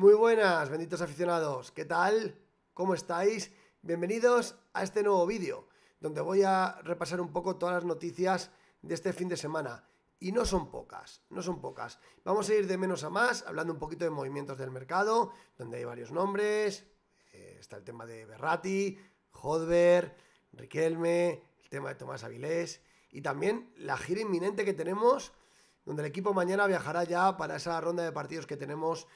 Muy buenas, benditos aficionados, ¿qué tal? ¿Cómo estáis? Bienvenidos a este nuevo vídeo, donde voy a repasar un poco todas las noticias de este fin de semana. Y no son pocas, no son pocas. Vamos a ir de menos a más, hablando un poquito de movimientos del mercado, donde hay varios nombres. Eh, está el tema de Berratti, Hodber, Riquelme, el tema de Tomás Avilés. Y también la gira inminente que tenemos, donde el equipo mañana viajará ya para esa ronda de partidos que tenemos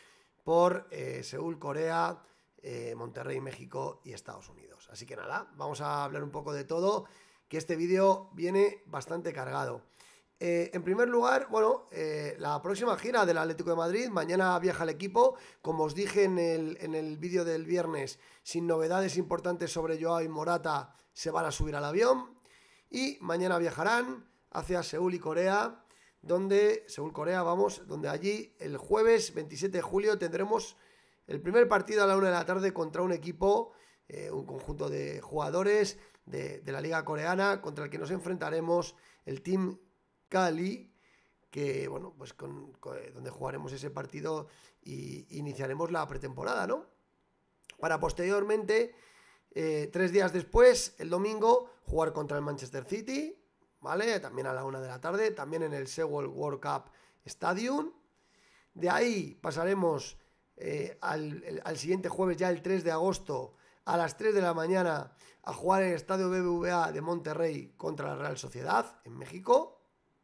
por eh, Seúl, Corea, eh, Monterrey, México y Estados Unidos. Así que nada, vamos a hablar un poco de todo, que este vídeo viene bastante cargado. Eh, en primer lugar, bueno, la próxima gira del Atlético de Madrid, mañana viaja el equipo, como os dije en el, en el vídeo del viernes, sin novedades importantes sobre Joao y Morata, se van a subir al avión y mañana viajarán hacia Seúl y Corea donde, según Corea, vamos, donde allí el jueves 27 de julio tendremos el primer partido a la una de la tarde contra un equipo, eh, un conjunto de jugadores de, de, la Liga Coreana contra el que nos enfrentaremos, el Team Cali, que, bueno, pues con, eh, donde jugaremos ese partido y iniciaremos la pretemporada, ¿no? Para posteriormente, eh, tres días después, el domingo, jugar contra el Manchester City, también a la una de la tarde, también en el Sewell World Cup Stadium. De ahí pasaremos eh, al, siguiente jueves, ya el 3 de agosto, a las 3 de la mañana, a jugar en el Estadio BBVA de Monterrey contra la Real Sociedad en México,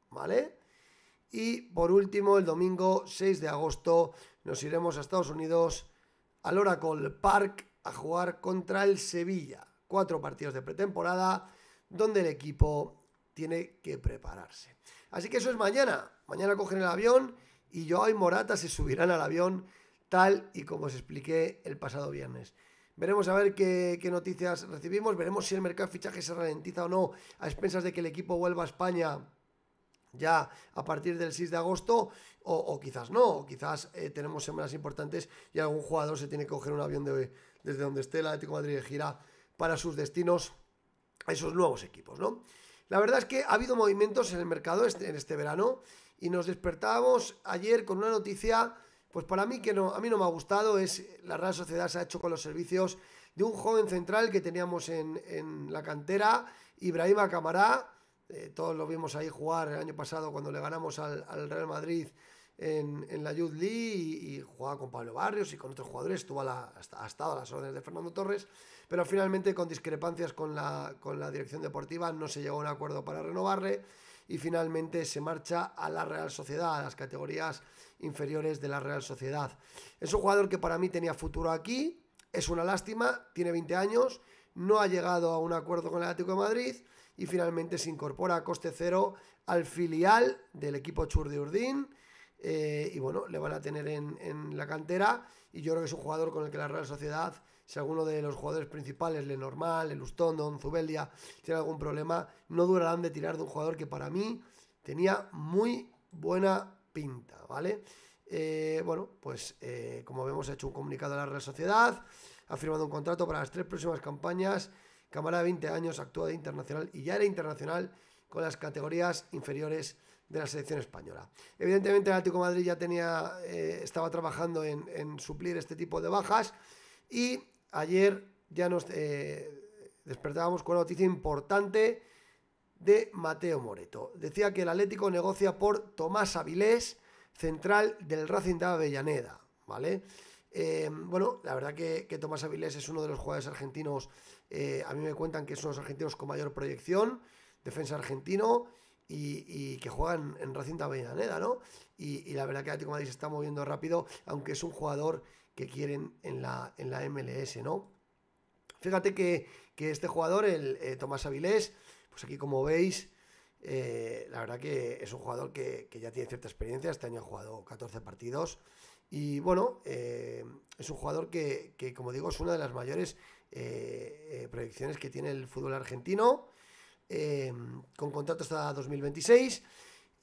¿vale? Y por último, el domingo 6 de agosto, nos iremos a Estados Unidos, al Oracle Park, a jugar contra el Sevilla. Cuatro partidos de pretemporada, donde el equipo tiene que prepararse. Así que eso es mañana. Mañana cogen el avión y yo y Morata se subirán al avión tal y como os expliqué el pasado viernes. Veremos a ver qué, noticias recibimos, veremos si el mercado de fichajes se ralentiza o no a expensas de que el equipo vuelva a España ya a partir del 6 de agosto o, quizás no, o quizás eh, tenemos semanas importantes y algún jugador se tiene que coger un avión desde donde esté el Atlético Madrid de gira para sus destinos a esos nuevos equipos, ¿no? La verdad es que ha habido movimientos en el mercado este, en este verano y nos despertábamos ayer con una noticia, pues para mí que no, a mí no me ha gustado, es la Real Sociedad se ha hecho con los servicios de un joven central que teníamos en, la cantera, Ibrahima Camará, eh, todos lo vimos ahí jugar el año pasado cuando le ganamos al Real Madrid en, la Youth League y, juega jugaba con Pablo Barrios y con otros jugadores, estuvo ha estado a las órdenes de Fernando Torres, pero finalmente con discrepancias con la, con la dirección deportiva no se llegó a un acuerdo para renovarle y finalmente se marcha a la Real Sociedad, a las categorías inferiores de la Real Sociedad. Es un jugador que para mí tenía futuro aquí, es una lástima, tiene 20 años, no ha llegado a un acuerdo con el Atlético de Madrid y finalmente se incorpora a coste cero al filial del equipo Chur de Urdín eh, y bueno, le van a tener en, en, la cantera. Y yo creo que es un jugador con el que la Real Sociedad, si alguno de los jugadores principales, normal el Ustondon, Zubeldia, tiene algún problema, no durarán de tirar de un jugador que para mí tenía muy buena pinta, ¿vale? Eh, bueno, pues eh, como vemos, ha hecho un comunicado a la Real Sociedad, ha firmado un contrato para las tres próximas campañas. Cámara de 20 años, actúa de internacional y ya era internacional con las categorías inferiores de la selección española. Evidentemente el Atlético Madrid ya tenía, eh, estaba trabajando en, suplir este tipo de bajas y ayer ya nos eh, despertábamos con una noticia importante de Mateo Moreto. Decía que el Atlético negocia por Tomás Avilés, central del Racing de Avellaneda, ¿vale? Eh, bueno, la verdad que, que, Tomás Avilés es uno de los jugadores argentinos, a mí me cuentan que son los argentinos con mayor proyección, defensa argentino y, que juegan en, Racing de Avellaneda, ¿no? Y, la verdad que como como está moviendo rápido, aunque es un jugador que quieren en la, en la MLS, ¿no? Fíjate que, este jugador, el eh, Tomás Avilés, pues aquí como veis, eh, la verdad que es un jugador que, ya tiene cierta experiencia, este año ha jugado 14 partidos y bueno, eh, es un jugador que, como digo es una de las mayores predicciones que tiene el fútbol argentino Em, con contrato hasta 2026.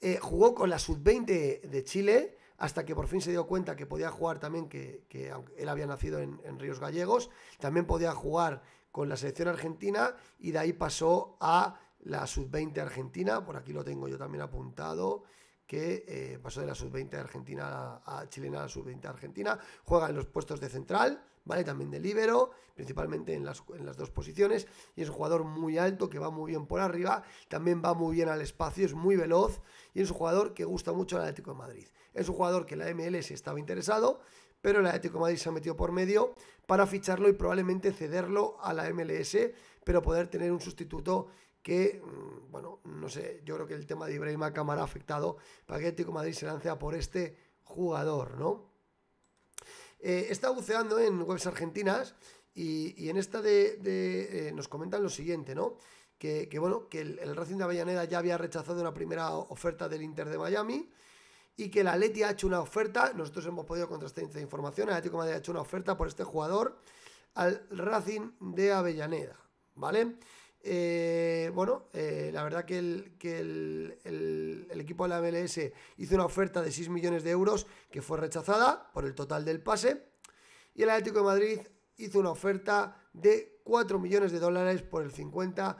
Eh, jugó con la sub-20 de, Chile hasta que por fin se dio cuenta que podía jugar también, que, él había nacido en, Ríos Gallegos, también podía jugar con la selección argentina y de ahí pasó a la sub-20 argentina, por aquí lo tengo yo también apuntado, que eh, pasó de la sub-20 argentina a, chilena a la sub-20 argentina, juega en los puestos de central ¿vale? También de libero, principalmente en las, dos posiciones. Y es un jugador muy alto, que va muy bien por arriba, también va muy bien al espacio, es muy veloz y es un jugador que gusta mucho al Atlético de Madrid. Es un jugador que la MLS estaba interesado, pero el Atlético de Madrid se ha metido por medio para ficharlo y probablemente cederlo a la MLS, pero poder tener un sustituto que, mm, bueno, no sé, yo creo que el tema de Ibrahima Cámara ha afectado para que el Atlético de Madrid se lance a por este jugador, ¿no? Eh, Está buceando en webs argentinas y, en esta de, eh, nos comentan lo siguiente, ¿no? Que, bueno, que el, Racing de Avellaneda ya había rechazado una primera oferta del Inter de Miami y que la Leti ha hecho una oferta, nosotros hemos podido contrastar esta información, el Atlético ha hecho una oferta por este jugador al Racing de Avellaneda, ¿vale? Eh, bueno, eh, la verdad que, el, equipo de la MLS hizo una oferta de 6 millones de euros que fue rechazada por el total del pase. Y el Atlético de Madrid hizo una oferta de 4 millones de dólares por el 50%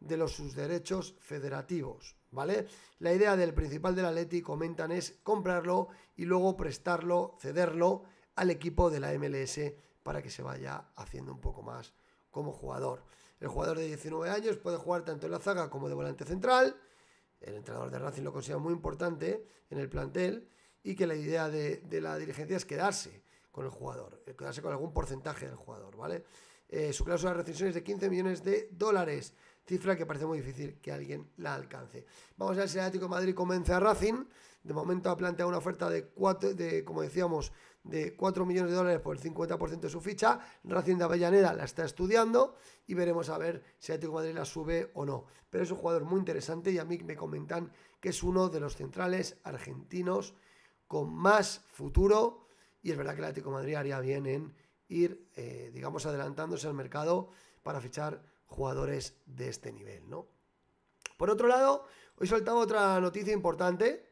de los, sus derechos federativos. ¿Vale? La idea del principal del Atlético, comentan, es comprarlo y luego prestarlo, cederlo al equipo de la MLS para que se vaya haciendo un poco más como jugador. El jugador de 19 años puede jugar tanto en la zaga como de volante central. El entrenador de Racing lo considera muy importante en el plantel y que la idea de, la dirigencia es quedarse con el jugador, eh, quedarse con algún porcentaje del jugador, ¿vale? Eh, su cláusula de rescisión es de 15 millones de dólares, cifra que parece muy difícil que alguien la alcance. Vamos a ver si el Atlético de Madrid convence a Racing. De momento ha planteado una oferta de, cuatro, de como decíamos, de 4 millones de dólares por el 50% de su ficha. Racing de Avellaneda la está estudiando y veremos a ver si Atlético Madrid la sube o no. Pero es un jugador muy interesante y a mí me comentan que es uno de los centrales argentinos con más futuro. Y es verdad que el Atlético Madrid haría bien en ir, eh, digamos, adelantándose al mercado para fichar jugadores de este nivel, ¿no? Por otro lado, hoy soltaba otra noticia importante,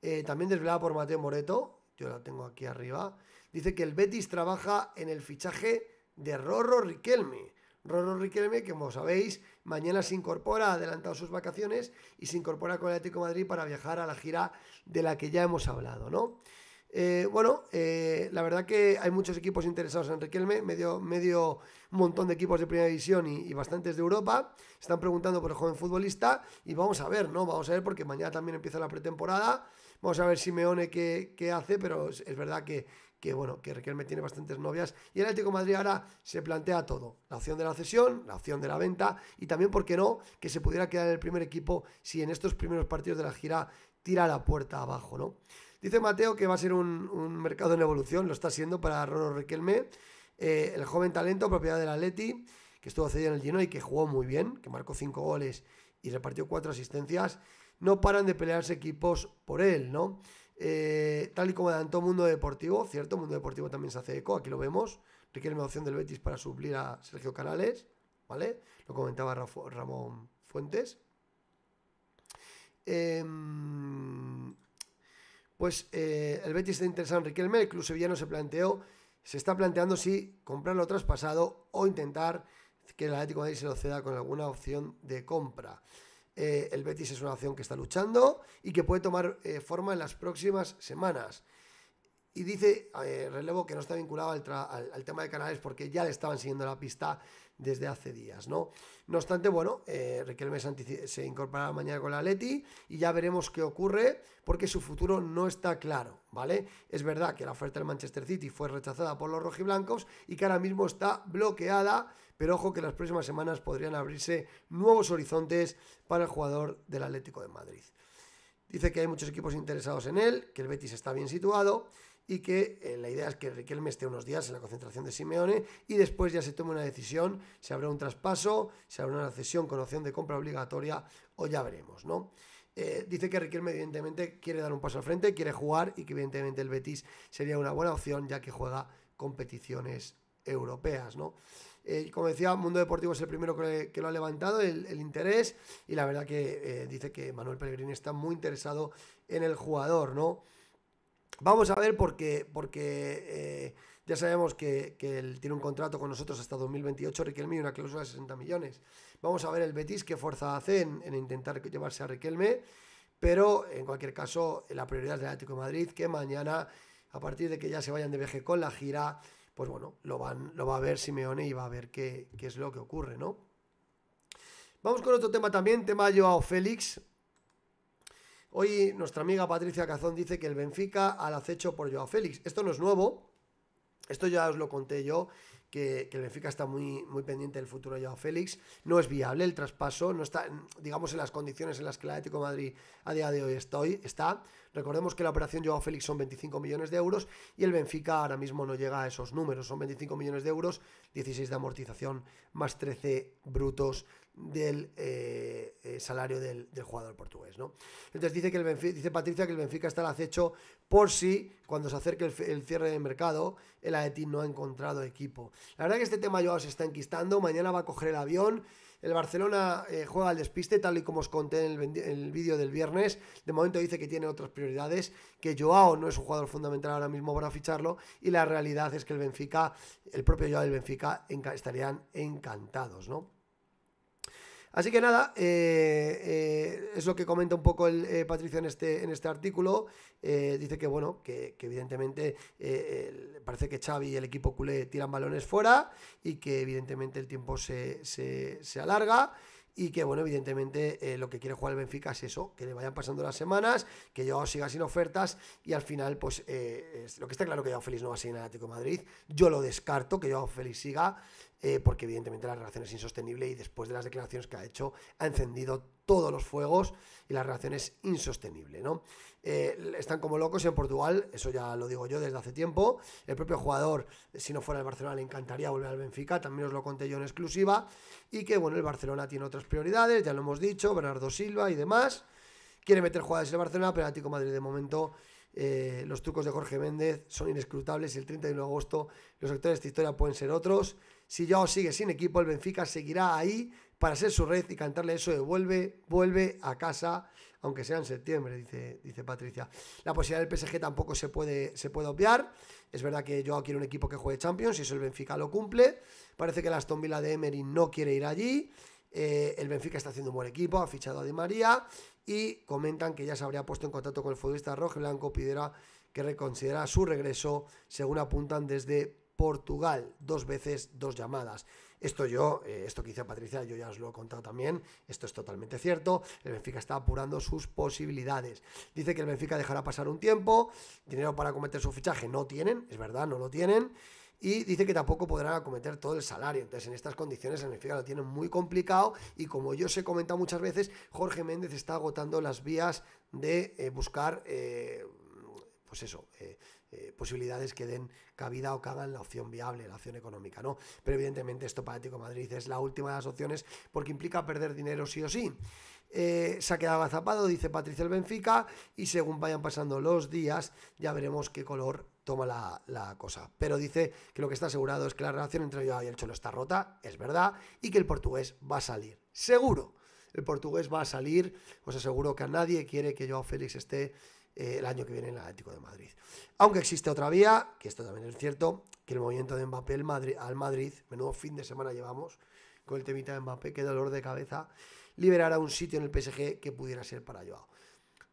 eh, también desvelada por Mateo Moreto, yo la tengo aquí arriba, dice que el Betis trabaja en el fichaje de Rorro Riquelme. Rorro Riquelme, que como sabéis, mañana se incorpora, ha adelantado sus vacaciones y se incorpora con el Atlético Madrid para viajar a la gira de la que ya hemos hablado, ¿no? Eh, bueno, eh, la verdad que hay muchos equipos interesados en Riquelme, medio, medio montón de equipos de primera división y, y, bastantes de Europa. Están preguntando por el joven futbolista y vamos a ver, ¿no? Vamos a ver porque mañana también empieza la pretemporada Vamos a ver Simeone qué, qué hace, pero es, verdad que, que, bueno, que Riquelme tiene bastantes novias. Y el Atlético de Madrid ahora se plantea todo. La opción de la cesión, la opción de la venta y también, ¿por qué no?, que se pudiera quedar en el primer equipo si en estos primeros partidos de la gira tira la puerta abajo, ¿no? Dice Mateo que va a ser un, mercado en evolución, lo está siendo para Roro Riquelme, eh, el joven talento, propiedad del Atleti, que estuvo cedido en el lleno y que jugó muy bien, que marcó cinco goles y repartió cuatro asistencias no paran de pelearse equipos por él, ¿no? Eh, tal y como adelantó Mundo Deportivo, cierto, Mundo Deportivo también se hace eco, aquí lo vemos, requiere una opción del Betis para suplir a Sergio Canales, ¿vale? Lo comentaba Ramón Fuentes. Em, pues eh, el Betis está interesado en Riquelme, el club sevillano se planteó, se está planteando si comprarlo traspasado o intentar que el Atlético de Madrid se lo ceda con alguna opción de compra. Eh, el Betis es una opción que está luchando y que puede tomar eh, forma en las próximas semanas. Y dice, eh, relevo, que no está vinculado al, tema de Canales porque ya le estaban siguiendo la pista desde hace días, ¿no? No obstante, bueno, eh, Riquelme se incorporará mañana con la Leti y ya veremos qué ocurre porque su futuro no está claro, ¿vale? Es verdad que la oferta del Manchester City fue rechazada por los rojiblancos y que ahora mismo está bloqueada pero ojo que las próximas semanas podrían abrirse nuevos horizontes para el jugador del Atlético de Madrid. Dice que hay muchos equipos interesados en él, que el Betis está bien situado y que eh, la idea es que Riquelme esté unos días en la concentración de Simeone y después ya se tome una decisión, si habrá un traspaso, si habrá una cesión con opción de compra obligatoria o ya veremos, ¿no? Eh, dice que Riquelme evidentemente quiere dar un paso al frente, quiere jugar y que evidentemente el Betis sería una buena opción ya que juega competiciones europeas, ¿no? como decía, Mundo Deportivo es el primero que, lo ha levantado, el, interés, y la verdad que eh, dice que Manuel Pellegrini está muy interesado en el jugador, ¿no? Vamos a ver porque, porque eh, ya sabemos que, él tiene un contrato con nosotros hasta 2028, Riquelme, y una cláusula de 60 millones. Vamos a ver el Betis qué fuerza hace en, intentar llevarse a Riquelme, pero en cualquier caso la prioridad es del Atlético de Madrid, que mañana, a partir de que ya se vayan de viaje con la gira, pues bueno, lo, van, lo va a ver Simeone y va a ver qué, qué es lo que ocurre, ¿no? Vamos con otro tema también, tema Joao Félix. Hoy nuestra amiga Patricia Cazón dice que el Benfica al acecho por Joao Félix. Esto no es nuevo, esto ya os lo conté yo que, el Benfica está muy, muy pendiente del futuro de Joao Félix. No es viable el traspaso, no está, digamos, en las condiciones en las que la Atlético Madrid a día de hoy está. Hoy está. Recordemos que la operación Joao Félix son 25 millones de euros y el Benfica ahora mismo no llega a esos números. Son 25 millones de euros, 16 de amortización más 13 brutos del eh, eh, salario del, jugador portugués. ¿no? Entonces dice, que el dice Patricia que el Benfica está al acecho por si cuando se acerque el, cierre de mercado el Atleti no ha encontrado equipo. La verdad que este tema Joao se está enquistando, mañana va a coger el avión. El Barcelona eh, juega al despiste, tal y como os conté en el, vídeo del viernes. De momento dice que tiene otras prioridades, que Joao no es un jugador fundamental ahora mismo para ficharlo. Y la realidad es que el Benfica, el propio Joao del Benfica, estarían encantados, ¿no? Así que nada, eh, eh, es lo que comenta un poco el, eh, Patricio en este, en este artículo. dice que, bueno, que, evidentemente parece que Xavi y el equipo culé tiran balones fuera y que evidentemente el tiempo se, se, alarga y que, bueno, evidentemente lo que quiere jugar el Benfica es eso, que le vayan pasando las semanas, que yo siga sin ofertas y al final, pues lo que está claro que Joao Félix no va a seguir en el Atlético Madrid, yo lo descarto, que Joao Félix siga, eh, porque evidentemente la relación es insostenible y después de las declaraciones que ha hecho ha encendido todos los fuegos y la relación es insostenible, ¿no? Eh, están como locos en Portugal, eso ya lo digo yo desde hace tiempo. El propio jugador, si no fuera el Barcelona, le encantaría volver al Benfica, también os lo conté yo en exclusiva. Y que bueno, el Barcelona tiene otras prioridades, ya lo hemos dicho, Bernardo Silva y demás. Quiere meter jugadas en el Barcelona, pero el Atlético Madrid de momento eh, los trucos de Jorge Méndez son inescrutables. y El 31 de agosto los actores de esta historia pueden ser otros. Si Joao sigue sin equipo, el Benfica seguirá ahí para ser su red y cantarle eso de vuelve, vuelve a casa, aunque sea en septiembre, dice, dice Patricia. La posibilidad del PSG tampoco se puede, se puede obviar. Es verdad que Joao quiere un equipo que juegue Champions y eso el Benfica lo cumple. Parece que la Aston Villa de Emery no quiere ir allí. Eh, el Benfica está haciendo un buen equipo, ha fichado a Di María y comentan que ya se habría puesto en contacto con el futbolista rojo blanco, pidiera que reconsidera su regreso, según apuntan desde Portugal, dos veces, dos llamadas. Esto yo, eh, esto que hice Patricia, yo ya os lo he contado también, esto es totalmente cierto, el Benfica está apurando sus posibilidades. Dice que el Benfica dejará pasar un tiempo, dinero para cometer su fichaje no tienen, es verdad, no lo tienen, y dice que tampoco podrán acometer todo el salario. Entonces, en estas condiciones, el Benfica lo tiene muy complicado y como yo os he comentado muchas veces, Jorge Méndez está agotando las vías de eh, buscar, eh, pues eso, eh, posibilidades que den cabida o que la opción viable, la opción económica, ¿no? Pero evidentemente esto para Atlético Madrid es la última de las opciones porque implica perder dinero sí o sí. Eh, se ha quedado zapado, dice Patricia el Benfica, y según vayan pasando los días ya veremos qué color toma la, cosa. Pero dice que lo que está asegurado es que la relación entre yo y el Cholo está rota, es verdad, y que el portugués va a salir. Seguro. El portugués va a salir. Os aseguro que a nadie quiere que Joao Félix esté eh, el año que viene en el Atlético de Madrid. Aunque existe otra vía, que esto también es cierto, que el movimiento de Mbappé al Madrid, menudo fin de semana llevamos con el temita de Mbappé, qué dolor de cabeza, liberará un sitio en el PSG que pudiera ser para Joao.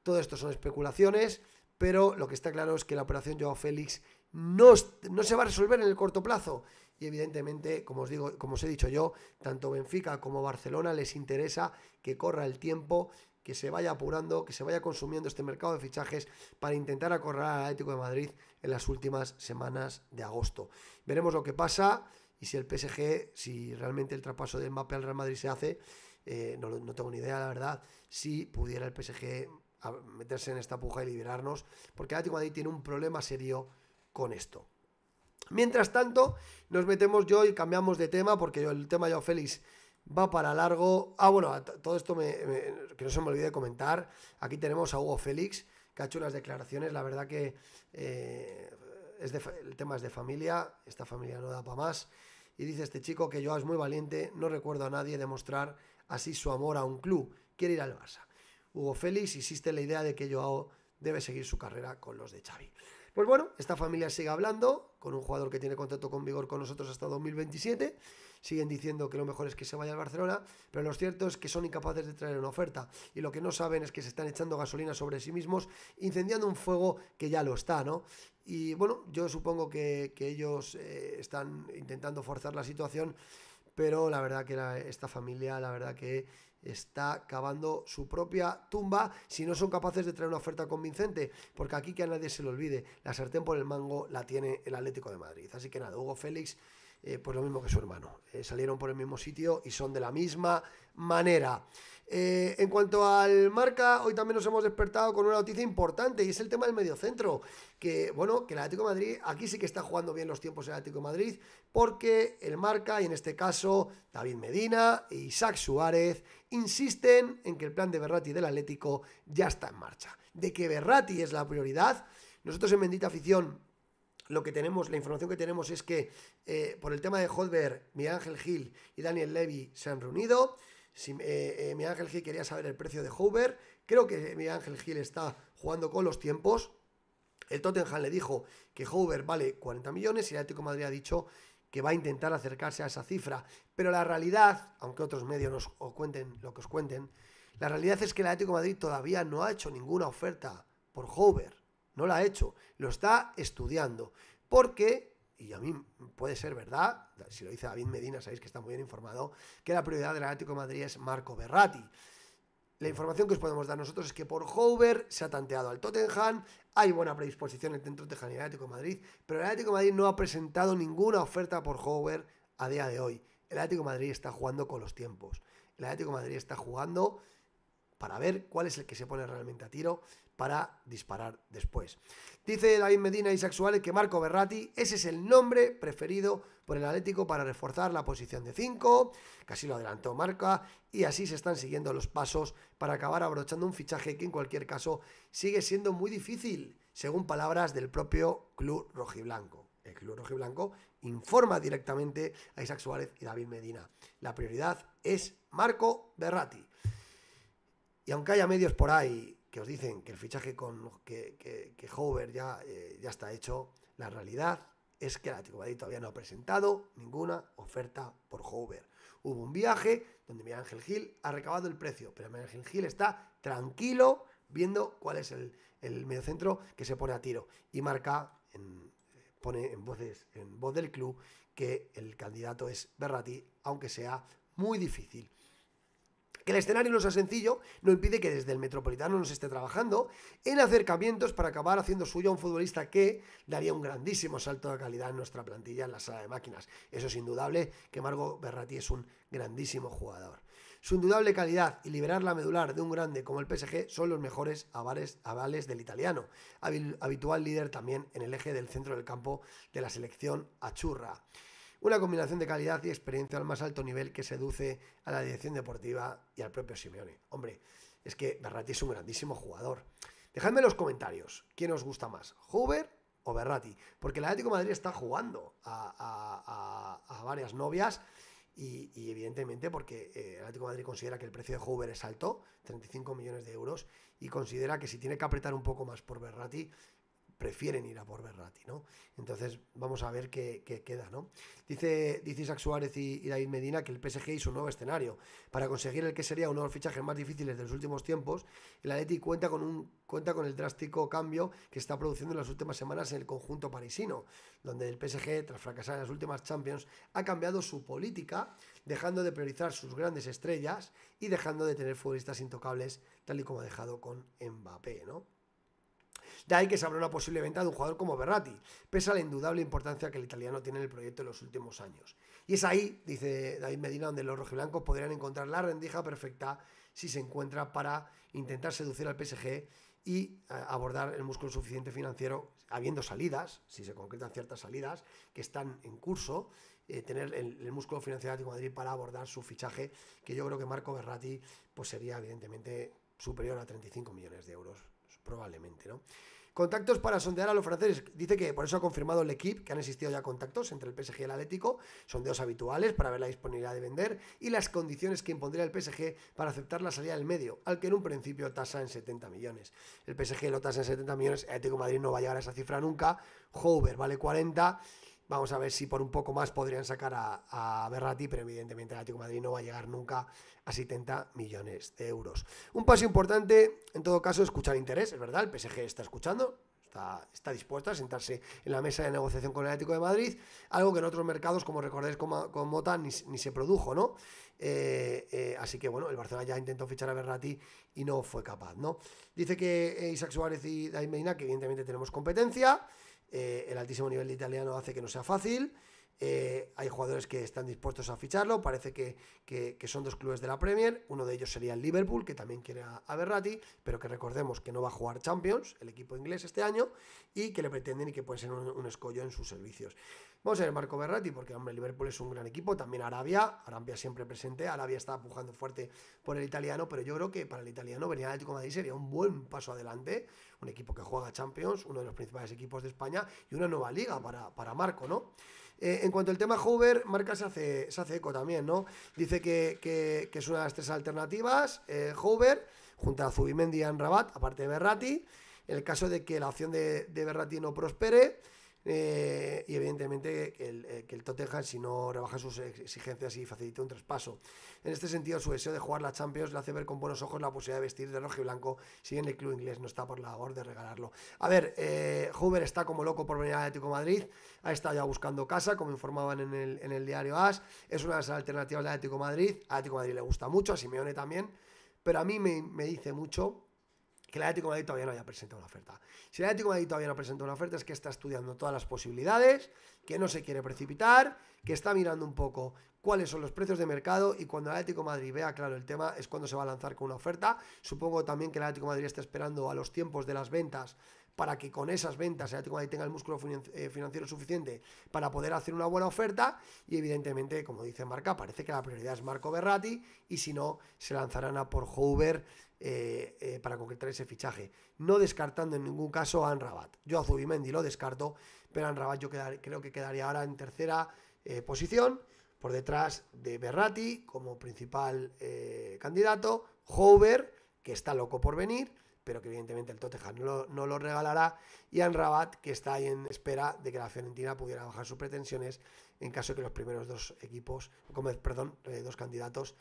Todo esto son especulaciones, pero lo que está claro es que la operación Joao Félix no, no se va a resolver en el corto plazo. Y evidentemente, como os digo, como os he dicho yo, tanto Benfica como Barcelona les interesa que corra el tiempo que se vaya apurando, que se vaya consumiendo este mercado de fichajes para intentar acorralar al Atlético de Madrid en las últimas semanas de agosto. Veremos lo que pasa y si el PSG, si realmente el traspaso del mapa al Real Madrid se hace, eh, no, tengo ni idea, la verdad, si pudiera el PSG meterse en esta puja y liberarnos, porque el Atlético de Madrid tiene un problema serio con esto. Mientras tanto, nos metemos yo y cambiamos de tema, porque el tema ya Joao Félix va para largo. Ah, bueno, todo esto me, que no se me olvide comentar. Aquí tenemos a Hugo Félix, que ha hecho unas declaraciones. La verdad que eh, es de, el tema es de familia. Esta familia no da para más. Y dice este chico que Joao es muy valiente. No recuerdo a nadie demostrar así su amor a un club. Quiere ir al Barça. Hugo Félix insiste en la idea de que Joao debe seguir su carrera con los de Xavi. Pues bueno, esta familia sigue hablando con un jugador que tiene contacto con vigor con nosotros hasta 2027 siguen diciendo que lo mejor es que se vaya al Barcelona, pero lo cierto es que son incapaces de traer una oferta y lo que no saben es que se están echando gasolina sobre sí mismos, incendiando un fuego que ya lo está, ¿no? Y bueno, yo supongo que, ellos eh, están intentando forzar la situación, pero la verdad que esta familia, la verdad que está cavando su propia tumba si no son capaces de traer una oferta convincente, porque aquí que a nadie se le olvide, la sartén por el mango la tiene el Atlético de Madrid. Así que nada, Hugo Félix eh, pues lo mismo que su hermano. Eh, salieron por el mismo sitio y son de la misma manera. Eh, en cuanto al marca, hoy también nos hemos despertado con una noticia importante y es el tema del mediocentro. Que bueno, que el Atlético Madrid, aquí sí que está jugando bien los tiempos el Atlético Madrid, porque el marca, y en este caso David Medina e Isaac Suárez, insisten en que el plan de Berrati del Atlético ya está en marcha. De que Berrati es la prioridad. Nosotros en Bendita Afición lo que tenemos, la información que tenemos es que eh, por el tema de Hoover Miguel Ángel Gil y Daniel Levy se han reunido. Si, eh, eh, Miguel Ángel Gil quería saber el precio de Hoover Creo que Miguel Ángel Gil está jugando con los tiempos. El Tottenham le dijo que Hoover vale 40 millones y el Atlético Madrid ha dicho que va a intentar acercarse a esa cifra. Pero la realidad, aunque otros medios nos cuenten lo que os cuenten, la realidad es que el Atlético Madrid todavía no ha hecho ninguna oferta por Hoover no lo ha hecho, lo está estudiando, porque, y a mí puede ser verdad, si lo dice David Medina, sabéis que está muy bien informado, que la prioridad del Atlético Madrid es Marco Berratti. La información que os podemos dar nosotros es que por Hover se ha tanteado al Tottenham, hay buena predisposición en el Tottenham y el Atlético de Madrid, pero el Atlético Madrid no ha presentado ninguna oferta por Hover a día de hoy. El Atlético Madrid está jugando con los tiempos. El Atlético Madrid está jugando para ver cuál es el que se pone realmente a tiro para disparar después. Dice David Medina y Suárez que Marco Berratti, ese es el nombre preferido por el Atlético para reforzar la posición de 5, casi lo adelantó Marca, y así se están siguiendo los pasos para acabar abrochando un fichaje que en cualquier caso sigue siendo muy difícil, según palabras del propio Club Rojiblanco. El Club Rojiblanco informa directamente a Isaac Suárez y David Medina. La prioridad es Marco Berratti. Y aunque haya medios por ahí que os dicen que el fichaje con que, que, Hover ya, eh, ya está hecho, la realidad es que el Atlético Madrid todavía no ha presentado ninguna oferta por Hover. Hubo un viaje donde Miguel Ángel Gil ha recabado el precio, pero Miguel Ángel Gil está tranquilo viendo cuál es el, el mediocentro que se pone a tiro y marca pone en, voces, en voz del club que el candidato es Berrati, aunque sea muy difícil. Que el escenario no sea sencillo no impide que desde el Metropolitano nos esté trabajando en acercamientos para acabar haciendo suyo a un futbolista que daría un grandísimo salto de calidad en nuestra plantilla en la sala de máquinas. Eso es indudable que Margo Berratti es un grandísimo jugador. Su indudable calidad y liberar la medular de un grande como el PSG son los mejores avales, avales del italiano, habitual líder también en el eje del centro del campo de la selección achurra. Una combinación de calidad y experiencia al más alto nivel que seduce a la dirección deportiva y al propio Simeone. Hombre, es que Berratti es un grandísimo jugador. Dejadme en los comentarios quién os gusta más, Huber o Berratti, porque el Atlético Madrid está jugando a, varias novias. Y, evidentemente porque eh, el Atlético Madrid considera que el precio de Huber es alto, 35 millones de euros, y considera que si tiene que apretar un poco más por Berrati, prefieren ir a por Berrati, ¿no? Entonces, vamos a ver qué, queda, ¿no? Dice, dice Isaac Suárez y, David Medina que el PSG hizo un nuevo escenario para conseguir el que sería uno de los fichajes más difíciles de los últimos tiempos. El Atleti cuenta con, un, cuenta con el drástico cambio que está produciendo en las últimas semanas en el conjunto parisino, donde el PSG, tras fracasar en las últimas Champions, ha cambiado su política, dejando de priorizar sus grandes estrellas y dejando de tener futbolistas intocables, tal y como ha dejado con Mbappé, ¿no? De ahí que se abrió la posible venta de un jugador como Berratti, pese a la indudable importancia que el italiano tiene en el proyecto en los últimos años. Y es ahí, dice David Medina, donde los rojiblancos podrían encontrar la rendija perfecta si se encuentra para intentar seducir al PSG y eh, abordar el músculo suficiente financiero, habiendo salidas, si se concretan ciertas salidas que están en curso, eh, tener el, músculo financiero de Madrid para abordar su fichaje, que yo creo que Marco Berratti pues sería evidentemente superior a 35 millones de euros probablemente, ¿no? Contactos para sondear a los franceses. Dice que por eso ha confirmado el equipo que han existido ya contactos entre el PSG y el Atlético, sondeos habituales para ver la disponibilidad de vender y las condiciones que impondría el PSG para aceptar la salida del medio, al que en un principio tasa en 70 millones. El PSG lo tasa en 70 millones, el Atlético Madrid no va a llegar a esa cifra nunca. Hover vale 40. Vamos a ver si por un poco más podrían sacar a, a Berrati, pero evidentemente el Atlético de Madrid no va a llegar nunca a 70 millones de euros. Un paso importante, en todo caso, escuchar interés, es verdad, el PSG está escuchando, Está, dispuesto a sentarse en la mesa de negociación con el Atlético de Madrid, algo que en otros mercados, como recordáis con, con Mota, ni, se produjo, ¿no? Eh, eh, así que bueno, el Barcelona ya intentó fichar a Berrati y no fue capaz, ¿no? Dice que eh, Isaac Suárez y David que evidentemente tenemos competencia, eh, el altísimo nivel de italiano hace que no sea fácil. Eh, hay jugadores que están dispuestos a ficharlo. Parece que, son dos clubes de la Premier. Uno de ellos sería el Liverpool, que también quiere a, a, pero que recordemos que no va a jugar Champions, el equipo inglés este año, y que le pretenden y que puede ser un escollo en sus servicios. Vamos a ver Marco Berratti, porque hombre, Liverpool es un gran equipo, también Arabia, Arabia siempre presente, Arabia está pujando fuerte por el italiano, pero yo creo que para el italiano venir al Atlético de Madrid sería un buen paso adelante, un equipo que juega Champions, uno de los principales equipos de España y una nueva liga para, Marco, ¿no? Eh, en cuanto al tema Hoover, Marca se hace, hace eco también, ¿no? Dice que, es una de las tres alternativas, Hoover, eh, junto a Zubimendi y Anrabat, aparte de Berratti, en el caso de que la opción de, de Berratti no prospere, eh, y evidentemente que el, eh, que Tottenham, si no rebaja sus exigencias y facilita un traspaso. En este sentido, su deseo de jugar la Champions le hace ver con buenos ojos la posibilidad de vestir de rojo y blanco, si en el club inglés no está por la labor de regalarlo. A ver, eh, Huber está como loco por venir a Atlético Madrid, ha estado ya buscando casa, como informaban en el, diario AS, es una de las alternativas de Atlético Madrid, a Atlético Madrid le gusta mucho, a Simeone también, pero a mí me, me dice mucho que el Atlético Madrid todavía no haya presentado una oferta. Si el Atlético Madrid todavía no presenta una oferta es que está estudiando todas las posibilidades, que no se quiere precipitar, que está mirando un poco cuáles son los precios de mercado y cuando el Atlético Madrid vea claro el tema es cuando se va a lanzar con una oferta. Supongo también que el Atlético Madrid está esperando a los tiempos de las ventas para que con esas ventas el Atlético Madrid tenga el músculo eh, financiero suficiente para poder hacer una buena oferta y evidentemente, como dice Marca, parece que la prioridad es Marco Berratti y si no, se lanzarán a por Hoover eh, eh, para concretar ese fichaje. No descartando en ningún caso a Anrabat. Yo a Zubimendi lo descarto, pero Anrabat yo creo que quedaría ahora en tercera eh, posición, por detrás de Berratti como principal candidato, Hover, que está loco por venir, pero que evidentemente el Tottenham no lo, regalará, y Anrabat, que está ahí en espera de que la Fiorentina pudiera bajar sus pretensiones en caso de que los primeros dos equipos, perdón, dos candidatos,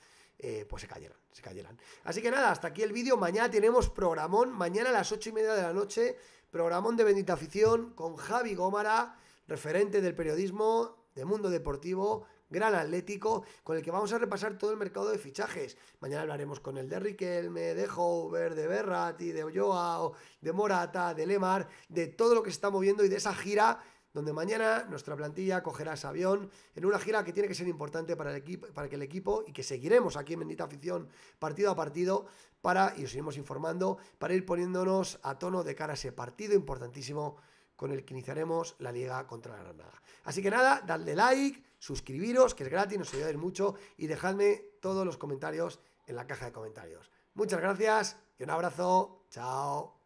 eh, pues se cayeran, se cayeran. Así que nada, hasta aquí el vídeo. Mañana tenemos programón, mañana a las ocho y media de la noche, programón de Bendita Afición con Javi Gómara, referente del periodismo, de mundo deportivo, gran atlético, con el que vamos a repasar todo el mercado de fichajes. Mañana hablaremos con el de Riquelme, de Hover, de Berrati, de Olloa, de Morata, de Lemar, de todo lo que se está moviendo y de esa gira donde mañana nuestra plantilla cogerá ese avión en una gira que tiene que ser importante para, el equipo, para que el equipo y que seguiremos aquí en Bendita Afición partido a partido para, y os iremos informando, para ir poniéndonos a tono de cara a ese partido importantísimo con el que iniciaremos la liga contra la Granada. Así que nada, dadle like, suscribiros, que es gratis, nos ayudáis mucho y dejadme todos los comentarios en la caja de comentarios. Muchas gracias y un abrazo. Chao.